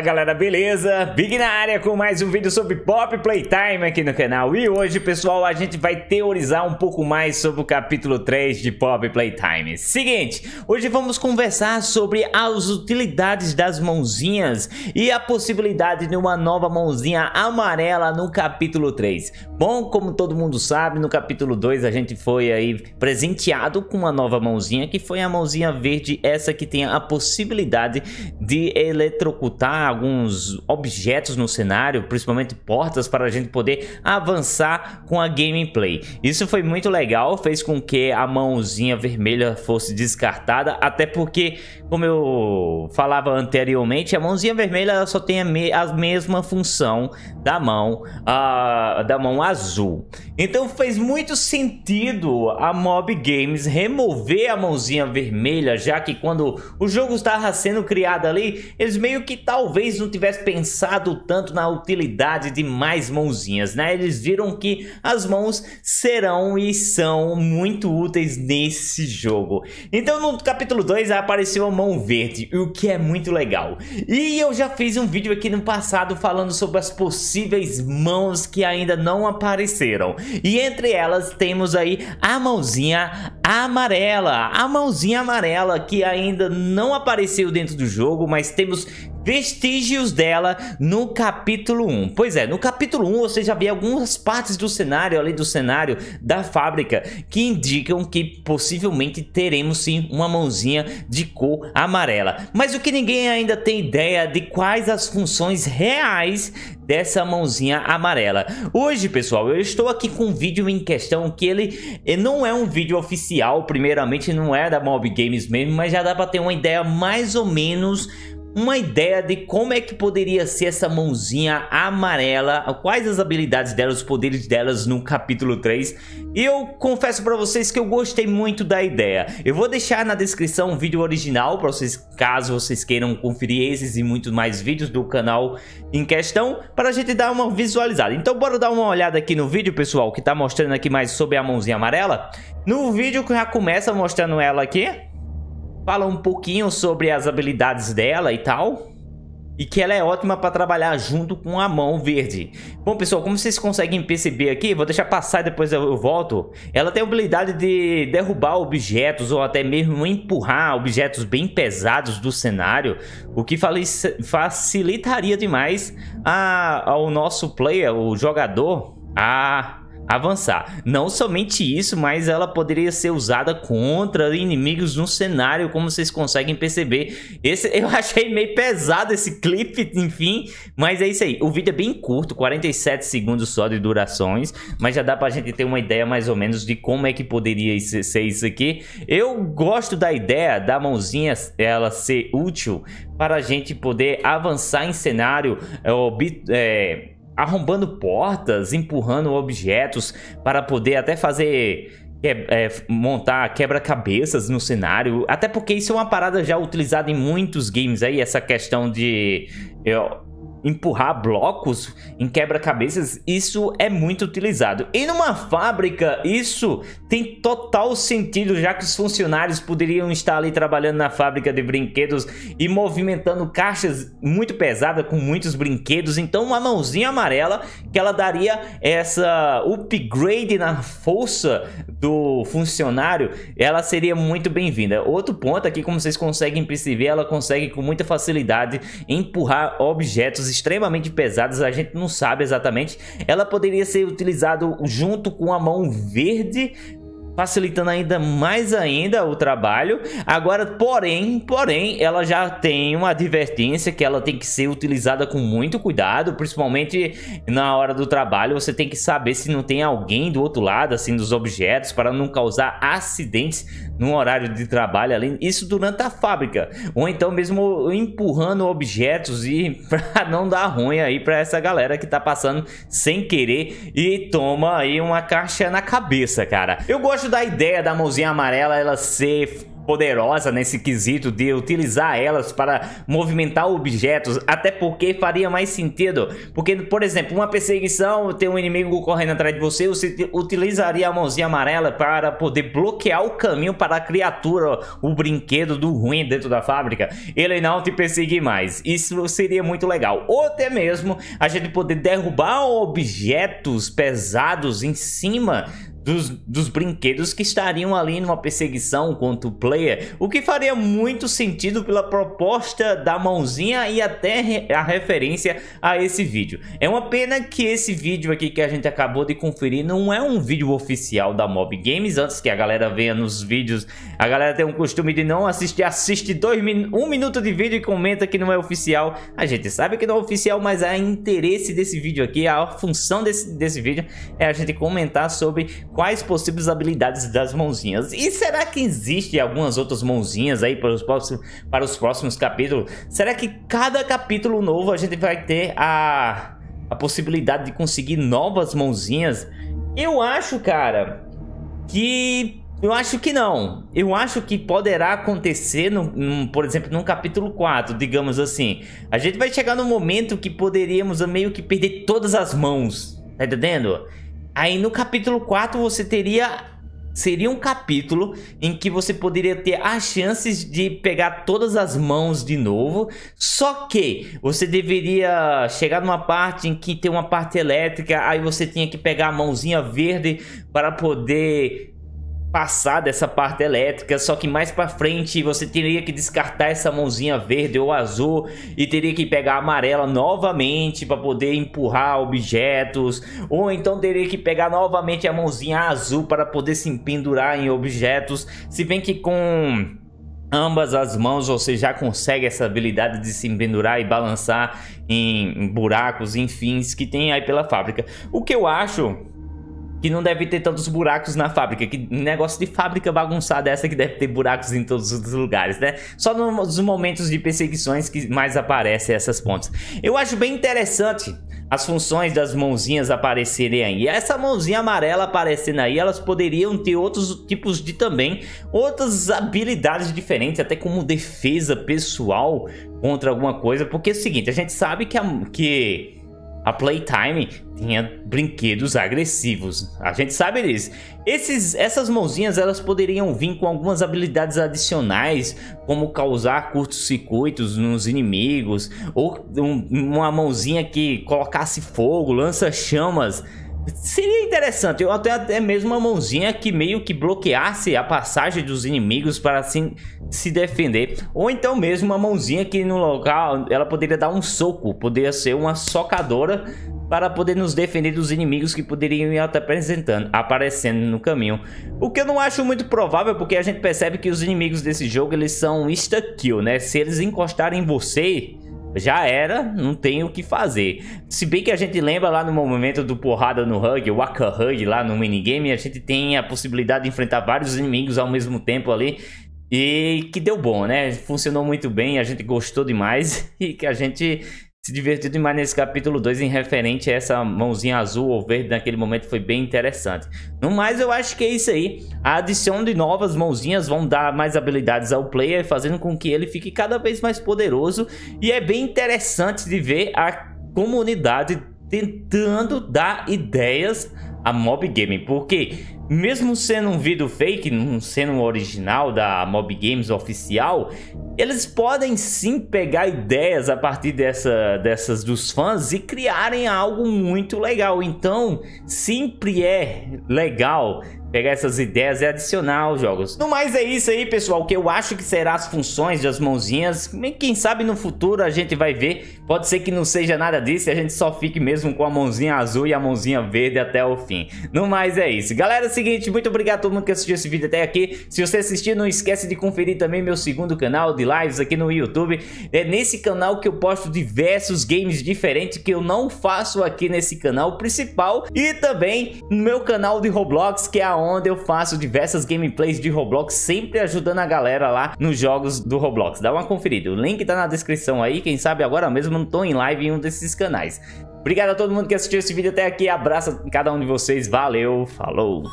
Fala galera, beleza? Big na área com mais um vídeo sobre Pop Playtime aqui no canal E hoje, pessoal, a gente vai teorizar um pouco mais sobre o capítulo 3 de Pop Playtime Seguinte, hoje vamos conversar sobre as utilidades das mãozinhas E a possibilidade de uma nova mãozinha amarela no capítulo 3 Bom, como todo mundo sabe, no capítulo 2 a gente foi aí presenteado com uma nova mãozinha Que foi a mãozinha verde, essa que tem a possibilidade de eletrocutar alguns objetos no cenário, principalmente portas, para a gente poder avançar com a gameplay. Isso foi muito legal, fez com que a mãozinha vermelha fosse descartada, até porque, como eu falava anteriormente, a mãozinha vermelha só tem a, me a mesma função da mão, da mão azul. Então fez muito sentido a Mob Games remover a mãozinha vermelha, já que quando o jogo estava sendo criado ali, eles meio que talvez talvez não tivesse pensado tanto na utilidade de mais mãozinhas, né? Eles viram que as mãos serão e são muito úteis nesse jogo. Então no capítulo 2 apareceu a mão verde, o que é muito legal. E eu já fiz um vídeo aqui no passado falando sobre as possíveis mãos que ainda não apareceram. E entre elas temos aí a mãozinha amarela, a mãozinha amarela que ainda não apareceu dentro do jogo, mas temos vestígios dela no capítulo 1. Pois é, no capítulo 1 você já vê algumas partes do cenário, além do cenário da fábrica, que indicam que possivelmente teremos sim uma mãozinha de cor amarela. Mas o que ninguém ainda tem ideia de quais as funções reais dessa mãozinha amarela. Hoje, pessoal, eu estou aqui com um vídeo em questão que ele eh, não é um vídeo oficial, primeiramente não é da Mob Games mesmo, mas já dá para ter uma ideia mais ou menos uma ideia de como é que poderia ser essa mãozinha amarela, quais as habilidades dela, os poderes delas no capítulo 3. Eu confesso para vocês que eu gostei muito da ideia. Eu vou deixar na descrição o vídeo original para vocês, caso vocês queiram conferir esses e muitos mais vídeos do canal em questão, para a gente dar uma visualizada. Então bora dar uma olhada aqui no vídeo, pessoal, que tá mostrando aqui mais sobre a mãozinha amarela. No vídeo que já começa mostrando ela aqui, fala um pouquinho sobre as habilidades dela e tal. E que ela é ótima para trabalhar junto com a mão verde. Bom, pessoal, como vocês conseguem perceber aqui, vou deixar passar e depois eu volto. Ela tem a habilidade de derrubar objetos ou até mesmo empurrar objetos bem pesados do cenário. O que facilitaria demais a, ao nosso player, o jogador, a avançar. Não somente isso, mas ela poderia ser usada contra inimigos no cenário, como vocês conseguem perceber. Esse eu achei meio pesado esse clipe, enfim, mas é isso aí. O vídeo é bem curto, 47 segundos só de durações, mas já dá pra gente ter uma ideia mais ou menos de como é que poderia ser isso aqui. Eu gosto da ideia da mãozinha ela ser útil para a gente poder avançar em cenário, é, é arrombando portas, empurrando objetos para poder até fazer que, é, é, montar quebra-cabeças no cenário. Até porque isso é uma parada já utilizada em muitos games aí, essa questão de eu, empurrar blocos em quebra-cabeças, isso é muito utilizado. E numa fábrica, isso tem total sentido, já que os funcionários poderiam estar ali trabalhando na fábrica de brinquedos e movimentando caixas muito pesadas com muitos brinquedos. Então, uma mãozinha amarela que ela daria essa upgrade na força do funcionário, ela seria muito bem-vinda. Outro ponto aqui, é como vocês conseguem perceber, ela consegue com muita facilidade empurrar objetos extremamente pesadas, a gente não sabe exatamente. Ela poderia ser utilizada junto com a mão verde facilitando ainda mais ainda o trabalho. Agora, porém, porém, ela já tem uma advertência que ela tem que ser utilizada com muito cuidado, principalmente na hora do trabalho. Você tem que saber se não tem alguém do outro lado, assim, dos objetos, para não causar acidentes num horário de trabalho, além isso durante a fábrica, ou então mesmo empurrando objetos e para não dar ruim aí para essa galera que tá passando sem querer e toma aí uma caixa na cabeça, cara. Eu gosto da ideia da mãozinha amarela ela ser poderosa nesse quesito de utilizar elas para movimentar objetos, até porque faria mais sentido, porque por exemplo, uma perseguição, tem um inimigo correndo atrás de você, você utilizaria a mãozinha amarela para poder bloquear o caminho para a criatura, o brinquedo do ruim dentro da fábrica, ele não te perseguir mais. Isso seria muito legal. Ou até mesmo a gente poder derrubar objetos pesados em cima dos, dos brinquedos que estariam ali numa perseguição contra o player, o que faria muito sentido pela proposta da mãozinha e até a referência a esse vídeo. É uma pena que esse vídeo aqui que a gente acabou de conferir não é um vídeo oficial da Mob Games, antes que a galera venha nos vídeos, a galera tem um costume de não assistir, assiste dois min um minuto de vídeo e comenta que não é oficial, a gente sabe que não é oficial, mas a interesse desse vídeo aqui, a função desse, desse vídeo é a gente comentar sobre quais possíveis habilidades das mãozinhas. E será que existe algumas outras mãozinhas aí para os próximos, para os próximos capítulos? Será que cada capítulo novo a gente vai ter a, a possibilidade de conseguir novas mãozinhas? Eu acho, cara, que... Eu acho que não. Eu acho que poderá acontecer, no, no, por exemplo, no capítulo 4, digamos assim. A gente vai chegar no momento que poderíamos meio que perder todas as mãos, tá entendendo? Aí no capítulo 4 você teria seria um capítulo em que você poderia ter as chances de pegar todas as mãos de novo, só que você deveria chegar numa parte em que tem uma parte elétrica, aí você tinha que pegar a mãozinha verde para poder passar dessa parte elétrica, só que mais para frente você teria que descartar essa mãozinha verde ou azul e teria que pegar a amarela novamente para poder empurrar objetos, ou então teria que pegar novamente a mãozinha azul para poder se pendurar em objetos, se bem que com ambas as mãos você já consegue essa habilidade de se pendurar e balançar em buracos, enfim, que tem aí pela fábrica. O que eu acho que não deve ter tantos buracos na fábrica. Que negócio de fábrica bagunçada é essa que deve ter buracos em todos os lugares, né? Só nos momentos de perseguições que mais aparecem essas pontas. Eu acho bem interessante as funções das mãozinhas aparecerem aí. Essa mãozinha amarela aparecendo aí, elas poderiam ter outros tipos de também, outras habilidades diferentes, até como defesa pessoal contra alguma coisa. Porque é o seguinte, a gente sabe que... A, que a Playtime tinha brinquedos agressivos, a gente sabe disso. Esses, essas mãozinhas elas poderiam vir com algumas habilidades adicionais, como causar curtos circuitos nos inimigos, ou um, uma mãozinha que colocasse fogo, lança chamas. Seria interessante, eu até, até mesmo uma mãozinha que meio que bloqueasse a passagem dos inimigos para assim se defender. Ou então mesmo uma mãozinha que no local ela poderia dar um soco, poderia ser uma socadora para poder nos defender dos inimigos que poderiam ir apresentando, aparecendo no caminho. O que eu não acho muito provável, porque a gente percebe que os inimigos desse jogo eles são insta-kill, né? Se eles encostarem em você, já era, não tem o que fazer. Se bem que a gente lembra lá no momento do porrada no Hug, o Waka Hug lá no minigame, a gente tem a possibilidade de enfrentar vários inimigos ao mesmo tempo ali. E que deu bom, né? Funcionou muito bem, a gente gostou demais e que a gente se divertido demais nesse capítulo 2 em referente a essa mãozinha azul ou verde naquele momento foi bem interessante. No mais, eu acho que é isso aí. A adição de novas mãozinhas vão dar mais habilidades ao player, fazendo com que ele fique cada vez mais poderoso. E é bem interessante de ver a comunidade tentando dar ideias a Mob Gaming, porque mesmo sendo um vídeo fake, não sendo um original da Mob Games oficial, eles podem sim pegar ideias a partir dessa, dessas dos fãs e criarem algo muito legal. Então, sempre é legal pegar essas ideias e é adicionar os jogos. No mais é isso aí, pessoal, que eu acho que será as funções das mãozinhas. Quem sabe no futuro a gente vai ver. Pode ser que não seja nada disso e a gente só fique mesmo com a mãozinha azul e a mãozinha verde até o fim. No mais é isso. Galera, é o seguinte, muito obrigado a todo mundo que assistiu esse vídeo até aqui. Se você assistiu, não esquece de conferir também meu segundo canal de lives aqui no YouTube. É nesse canal que eu posto diversos games diferentes que eu não faço aqui nesse canal principal e também no meu canal de Roblox, que é a onde eu faço diversas gameplays de Roblox, sempre ajudando a galera lá nos jogos do Roblox. Dá uma conferida, o link tá na descrição aí, quem sabe agora mesmo não tô em live em um desses canais. Obrigado a todo mundo que assistiu esse vídeo até aqui, abraço a cada um de vocês, valeu, falou!